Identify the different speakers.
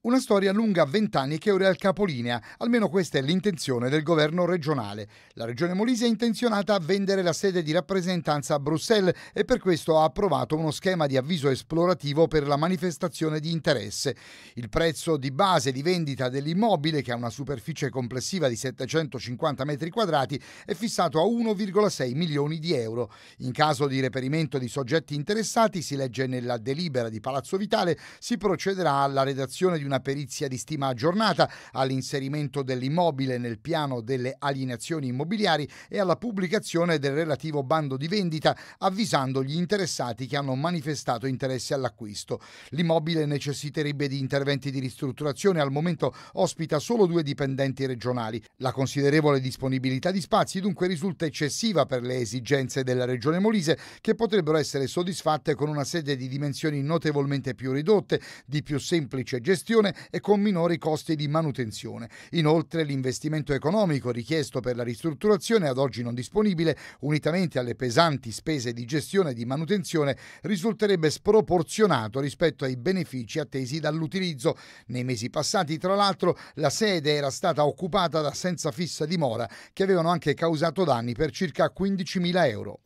Speaker 1: Una storia lunga vent'anni che ora è al capolinea, almeno questa è l'intenzione del governo regionale. La regione Molise è intenzionata a vendere la sede di rappresentanza a Bruxelles e per questo ha approvato uno schema di avviso esplorativo per la manifestazione di interesse. Il prezzo di base di vendita dell'immobile, che ha una superficie complessiva di 750 metri quadrati, è fissato a 1,6 milioni di euro. In caso di reperimento di soggetti interessati, si legge nella delibera di Palazzo Vitale, si procederà alla redazione di una una perizia di stima aggiornata all'inserimento dell'immobile nel piano delle alienazioni immobiliari e alla pubblicazione del relativo bando di vendita avvisando gli interessati che hanno manifestato interesse all'acquisto. L'immobile necessiterebbe di interventi di ristrutturazione, al momento ospita solo due dipendenti regionali. La considerevole disponibilità di spazi dunque risulta eccessiva per le esigenze della regione Molise che potrebbero essere soddisfatte con una sede di dimensioni notevolmente più ridotte, di più semplice gestione produzione e con minori costi di manutenzione. Inoltre l'investimento economico richiesto per la ristrutturazione ad oggi non disponibile, unitamente alle pesanti spese di gestione e di manutenzione, risulterebbe sproporzionato rispetto ai benefici attesi dall'utilizzo. Nei mesi passati, tra l'altro, la sede era stata occupata da senza fissa dimora che avevano anche causato danni per circa 15.000 euro.